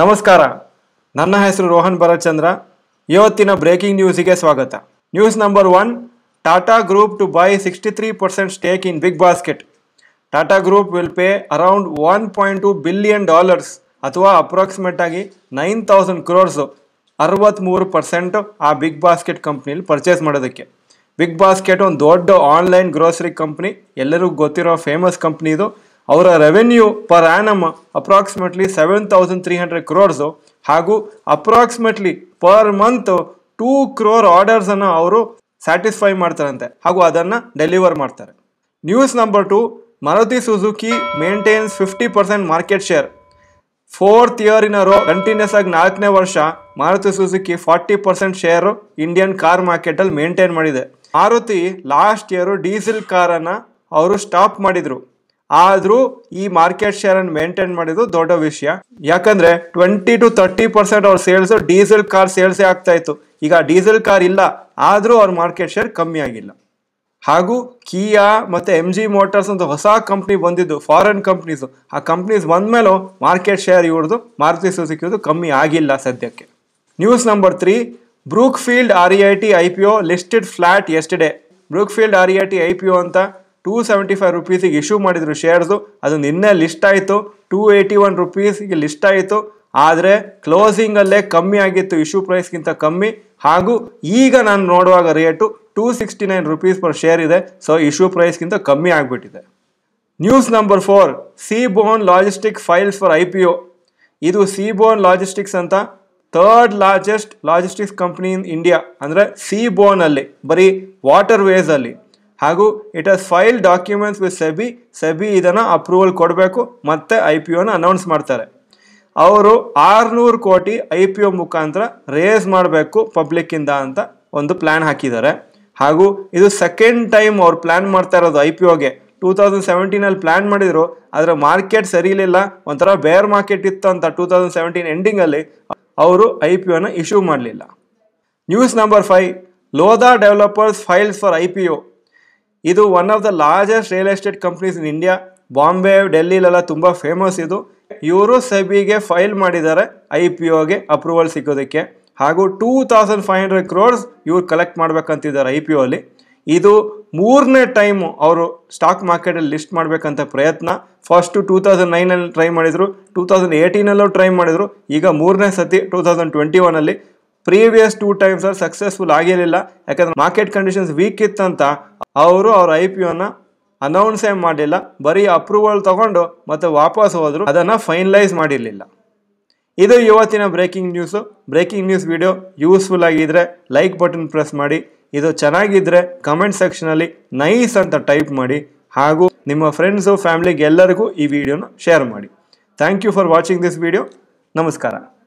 ನಮಸ್ಕಾರ ನನ್ನ ಹೆಸರು ರೋಹನ್ ಭರತ್ಚಂದ್ರ ಇವತ್ತಿನ ಬ್ರೇಕಿಂಗ್ ನ್ಯೂಸಿಗೆ ಸ್ವಾಗತ news number one Tata group to buy sixty three percent stake in Big Basket Tata group will pay around one point two billion dollars ಅಥವಾ approximate ಆಗಿ ನೈನ್ ತೌಸಂಡ್ ಕ್ರೋರ್ಸು ಅರವತ್ತ್ಮೂರು ಪರ್ಸೆಂಟ್ ಆ ಬಿಗ್ ಬಾಸ್ಕೆಟ್ ಕಂಪ್ನಿಲಿ ಪರ್ಚೇಸ್ ಮಾಡೋದಕ್ಕೆ ಬಿಗ್ ಬಾಸ್ಕೆಟ್ ಒಂದು ದೊಡ್ಡ online grocery company ಎಲ್ಲರಿಗೂ ಗೊತ್ತಿರೋ ಫೇಮಸ್ ಕಂಪ್ನಿ ಇದು ಅವರ revenue per annum approximately seven thousand three hundred crores ಹಾಗೂ approximately per month two crore ಆರ್ಡರ್ಸನ್ನು ಅವರು ಸ್ಯಾಟಿಸ್ಫೈ ಮಾಡ್ತಾರಂತೆ ಹಾಗೂ ಅದನ್ನು ಡೆಲಿವರ್ ಮಾಡ್ತಾರೆ news number two Maruti Suzuki maintains fifty percent market share fourth year in continuous ಆಗಿ ನಾಲ್ಕನೇ ವರ್ಷ Maruti Suzuki forty percent share Indian car ಮಾರ್ಕೆಟಲ್ಲಿ ಮೇಂಟೈನ್ ಮಾಡಿದೆ ಮಾರುತಿ ಲಾಸ್ಟ್ ಇಯರು ಡೀಸೆಲ್ ಕಾರನ್ನು ಅವರು ಸ್ಟಾಪ್ ಮಾಡಿದರು ಆದರೂ ಈ ಮಾರ್ಕೆಟ್ ಶೇರನ್ನು ಮೇಂಟೈನ್ ಮಾಡಿದ್ದು ದೊಡ್ಡ ವಿಷಯ ಯಾಕಂದ್ರೆ ಟ್ವೆಂಟಿ ಟು ತರ್ಟಿ ಪರ್ಸೆಂಟ್ ಅವ್ರ ಸೇಲ್ಸ್ ಡೀಸೆಲ್ ಕಾರ್ ಸೇಲ್ಸೇ ಆಗ್ತಾ ಇತ್ತು ಈಗ ಡೀಸೆಲ್ ಕಾರ್ ಇಲ್ಲ ಆದರೂ ಅವ್ರ ಮಾರ್ಕೆಟ್ ಶೇರ್ ಕಮ್ಮಿ ಆಗಿಲ್ಲ ಹಾಗೂ ಕಿಯಾ ಮತ್ತೆ ಎಂ ಜಿ ಮೋಟರ್ಸ್ ಅಂತ ಹೊಸ ಕಂಪ್ನಿ ಬಂದಿದ್ದು ಫಾರಿನ್ ಕಂಪ್ನೀಸ್ ಆ ಕಂಪ್ನೀಸ್ ಮೇಲೂ ಮಾರ್ಕೆಟ್ ಶೇರ್ ಇವ್ರದ್ದು ಮಾರುತಿ ಸುಜುಕಿದು ಕಮ್ಮಿ ಆಗಿಲ್ಲ ಸದ್ಯಕ್ಕೆ news number three Brookfield R I T I P O listed flat yesterday Brookfield R I T I P O ಅಂತ ಟೂ ಸೆವೆಂಟಿ ಫೈವ್ ರುಪೀಸಿಗೆ ಇಶ್ಯೂ ಮಾಡಿದ್ರು ಶೇರ್ಸು ಅದು ನಿನ್ನೆ ಲಿಸ್ಟ್ ಆಯಿತು ಟೂ ಏಯ್ಟಿ ಒನ್ ರುಪೀಸಿಗೆ list ಆಯಿತು ಆದರೆ ಕ್ಲೋಸಿಂಗಲ್ಲೇ ಕಮ್ಮಿ ಆಗಿತ್ತು ಇಶ್ಯೂ ಪ್ರೈಸ್ಗಿಂತ ಕಮ್ಮಿ ಹಾಗೂ ಈಗ ನಾನು ನೋಡುವಾಗ rate two sixty nine rupees per share ಇದೆ ಸೊ ಇಶ್ಯೂ ಪ್ರೈಸ್ಗಿಂತ ಕಮ್ಮಿ ಆಗಿಬಿಟ್ಟಿದೆ news number four Bone logistic files for I P O ಇದು ಬೋನ್ ಲಾಜಿಸ್ಟಿಕ್ಸ್ ಅಂತ third largest logistics company in India ಅಂದರೆ ಬೋನಲ್ಲಿ ಬರೀ ವಾಟರ್ ವೇಸಲ್ಲಿ ಹಾಗೂ it has file documents with SEBI SEBI ಇದನ್ನು ಅಪ್ರೂವಲ್ ಕೊಡಬೇಕು ಮತ್ತೆ ಐ ಪಿ ಒನ ಅನೌನ್ಸ್ ಮಾಡ್ತಾರೆ ಅವರು ಆರುನೂರು ಕೋಟಿ ಐ ಪಿ ಒ ಮುಖಾಂತರ ರೇಸ್ ಮಾಡಬೇಕು ಪಬ್ಲಿಕ್ಕಿಂದ ಅಂತ ಒಂದು ಪ್ಲ್ಯಾನ್ ಹಾಕಿದ್ದಾರೆ ಹಾಗೂ ಇದು ಸೆಕೆಂಡ್ ಟೈಮ್ ಅವ್ರು ಪ್ಲ್ಯಾನ್ ಮಾಡ್ತಾ ಇರೋದು ಐ ಪಿ ಓಗೆ ಟೂ ತೌಸಂಡ್ ಸೆವೆಂಟೀನಲ್ಲಿ ಪ್ಲ್ಯಾನ್ ಮಾಡಿದರು ಆದರೆ ಮಾರ್ಕೆಟ್ ಸರಿಲಿಲ್ಲ ಒಂಥರ ಬೇರ್ ಮಾರ್ಕೆಟ್ ಇತ್ತು ಅಂತ ಟೂ ತೌಸಂಡ್ ಸೆವೆಂಟೀನ್ ಎಂಡಿಂಗಲ್ಲಿ ಅವರು ಐ ಪಿ ಒನ ಇಶ್ಯೂ ಮಾಡಲಿಲ್ಲ news number five Lodha developers files for I P O ಇದು one of the largest real estate companies in India Bombay ಡೆಲ್ಲಿಲೆಲ್ಲ ತುಂಬ ಫೇಮಸ್ ಇದು ಇವರು ಸೆಬಿಗೆ ಫೈಲ್ ಮಾಡಿದ್ದಾರೆ ಐ ಪಿ ಒಗೆ ಅಪ್ರೂವಲ್ ಸಿಗೋದಕ್ಕೆ ಹಾಗೂ two thousand five hundred crores ಇವ್ರು ಕಲೆಕ್ಟ್ ಮಾಡ್ಬೇಕಂತಿದ್ದಾರೆ ಐ ಪಿ ಅಲ್ಲಿ ಇದು ಮೂರನೇ ಟೈಮು ಅವರು ಸ್ಟಾಕ್ ಮಾರ್ಕೆಟಲ್ಲಿ ಲಿಸ್ಟ್ ಮಾಡಬೇಕಂತ ಪ್ರಯತ್ನ ಫಸ್ಟು ಟೂ ತೌಸಂಡ್ ನೈನಲ್ಲಿ ಟ್ರೈ ಮಾಡಿದರು ಟೂ ತೌಸಂಡ್ ಏಯ್ಟೀನಲ್ಲೂ ಟ್ರೈ ಮಾಡಿದರು ಈಗ ಮೂರನೇ ಸತಿ ಟೂ ತೌಸಂಡ್ ಟ್ವೆಂಟಿ ಒನಲ್ಲಿ ಪ್ರೀವಿಯಸ್ ಟೂ ಟೈಮ್ಸ್ ಅವ್ರು ಸಕ್ಸಸ್ಫುಲ್ ಆಗಿರಲಿಲ್ಲ ಯಾಕಂದ್ರೆ ಮಾರ್ಕೆಟ್ ಕಂಡೀಷನ್ಸ್ ವೀಕ್ ಇತ್ತಂತ ಅವರು ಅವ್ರ ಐ ಪಿ ಅನೌನ್ಸ್ ಅನೌನ್ಸೇ ಮಾಡಿಲ್ಲ ಬರೀ ಅಪ್ರೂವಲ್ ತಗೊಂಡು ಮತ್ತೆ ವಾಪಸ್ ಹೋದ್ರು ಅದನ್ನು ಫೈನಲೈಸ್ ಮಾಡಿರಲಿಲ್ಲ ಇದು ಇವತ್ತಿನ breaking news breaking news video useful ಆಗಿದ್ರೆ ಲೈಕ್ ಬಟನ್ ಪ್ರೆಸ್ ಮಾಡಿ ಇದು ಚೆನ್ನಾಗಿದ್ರೆ ಕಮೆಂಟ್ ಸೆಕ್ಷನಲ್ಲಿ ನೈಸ್ ಅಂತ ಟೈಪ್ ಮಾಡಿ ಹಾಗೂ ನಿಮ್ಮ ಫ್ರೆಂಡ್ಸು ಫ್ಯಾಮಿಲಿಗೆ ಎಲ್ಲರಿಗೂ ಈ ವಿಡಿಯೋನ ಶೇರ್ ಮಾಡಿ thank you for watching this video ನಮಸ್ಕಾರ